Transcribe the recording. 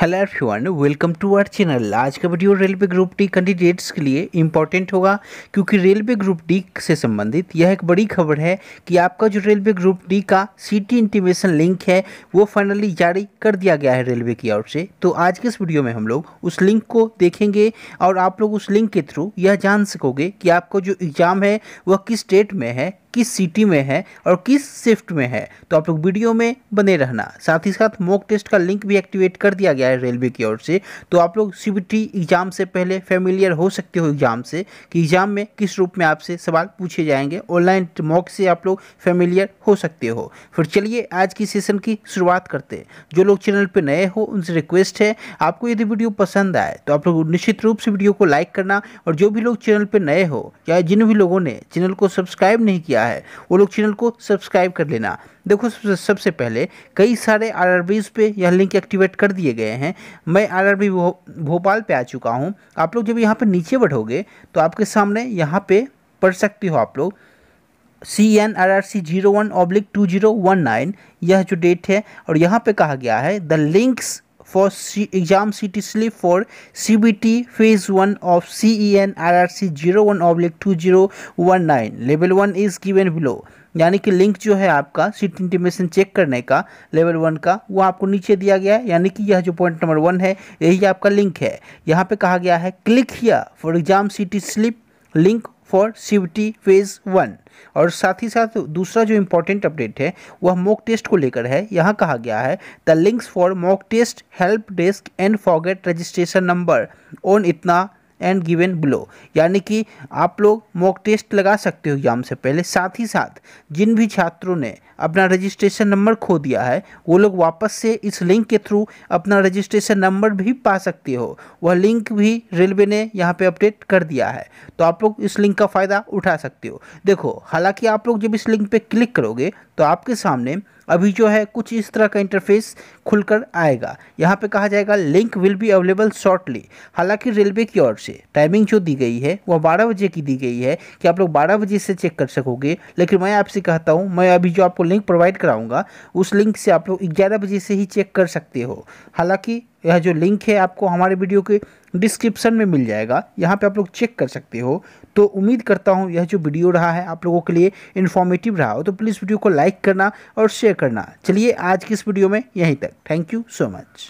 hello everyone welcome to our channel आज का video railway group D candidates के लिए इम्पॉर्टेंट होगा क्योंकि रेलवे ग्रुप डी से संबंधित यह एक बड़ी खबर है कि आपका जो रेलवे ग्रुप डी का सीटी इंटीमेशन लिंक है वो फाइनली जारी कर दिया गया है रेलवे की ओर से तो आज के इस वीडियो में हम लोग उस लिंक को देखेंगे और आप लोग उस लिंक के थ्रू यह जान सकोगे कि आपका जो एग्ज़ाम है वह किस डेट में है किस सिटी में है और किस शिफ्ट में है तो आप लोग वीडियो में बने रहना साथ ही साथ मॉक टेस्ट का लिंक भी एक्टिवेट कर दिया गया है रेलवे की ओर से तो आप लोग सी एग्ज़ाम से पहले फेमिलियर हो सकते हो एग्ज़ाम से कि एग्ज़ाम में किस रूप में आपसे सवाल पूछे जाएंगे ऑनलाइन मॉक से आप लोग फेमिलियर हो सकते हो फिर चलिए आज की सेशन की शुरुआत करते हैं जो लोग चैनल पर नए हो उनसे रिक्वेस्ट है आपको यदि वीडियो पसंद आए तो आप लोग निश्चित रूप से वीडियो को लाइक करना और जो भी लोग चैनल पर नए हो या जिन भी लोगों ने चैनल को सब्सक्राइब नहीं किया किया है वो लोग चैनल को सब्सक्राइब कर लेना देखो सबसे सबसे पहले कई सारे आर आर पे यह लिंक एक्टिवेट कर दिए गए हैं मैं आर आर भोपाल पे आ चुका हूँ आप लोग जब यहाँ पर नीचे बढ़ोगे तो आपके सामने यहाँ पे पढ़ सकते हो आप लोग C N R R C zero one oblique two zero one nine यह जो डेट है और यहाँ पे कहा गया है the links for C exam CT slip for CBT phase 1 of CEN RRC 01 oblique 2019 level one is given below यानी कि लिंक जो है आपका सीट इंटीमेशन चेक करने का लेवल वन का वो आपको नीचे दिया गया है यानी कि यह जो पॉइंट नंबर वन है यही आपका लिंक है यहाँ पे कहा गया है click here for exam city slip link for CBT phase one और साथ ही साथ दूसरा जो इम्पोर्टेंट अपडेट है वह मॉक टेस्ट को लेकर है यहाँ कहा गया है the links for mock test help desk and forget registration number on इतना एंड गिवेन ब्लो यानी कि आप लोग मॉक टेस्ट लगा सकते हो एग्जाम से पहले साथ ही साथ जिन भी छात्रों ने अपना रजिस्ट्रेशन नंबर खो दिया है वो लोग वापस से इस लिंक के थ्रू अपना रजिस्ट्रेशन नंबर भी पा सकते हो वह लिंक भी रेलवे ने यहाँ पे अपडेट कर दिया है तो आप लोग इस लिंक का फ़ायदा उठा सकते हो देखो हालांकि आप लोग जब इस लिंक पे क्लिक करोगे तो आपके सामने अभी जो है कुछ इस तरह का इंटरफेस खुलकर आएगा यहाँ पे कहा जाएगा link will be available shortly हालांकि रेलवे की ओर से टाइमिंग जो दी गई है वह बारह बजे की दी गई है कि आप लोग बारह बजे से चेक कर सकोगे लेकिन मैं आपसे कहता हूँ मैं अभी जो आपको लिंक प्रोवाइड कराऊँगा उस लिंक से आप लोग ग्यारह बजे से ही चेक कर सकते हो हालाँकि यह जो लिंक है आपको हमारे वीडियो के डिस्क्रिप्शन में मिल जाएगा यहाँ पे आप लोग चेक कर सकते हो तो उम्मीद करता हूँ यह जो वीडियो रहा है आप लोगों के लिए इन्फॉर्मेटिव रहा हो तो प्लीज़ वीडियो को लाइक करना और शेयर करना चलिए आज की इस वीडियो में यहीं तक थैंक यू सो मच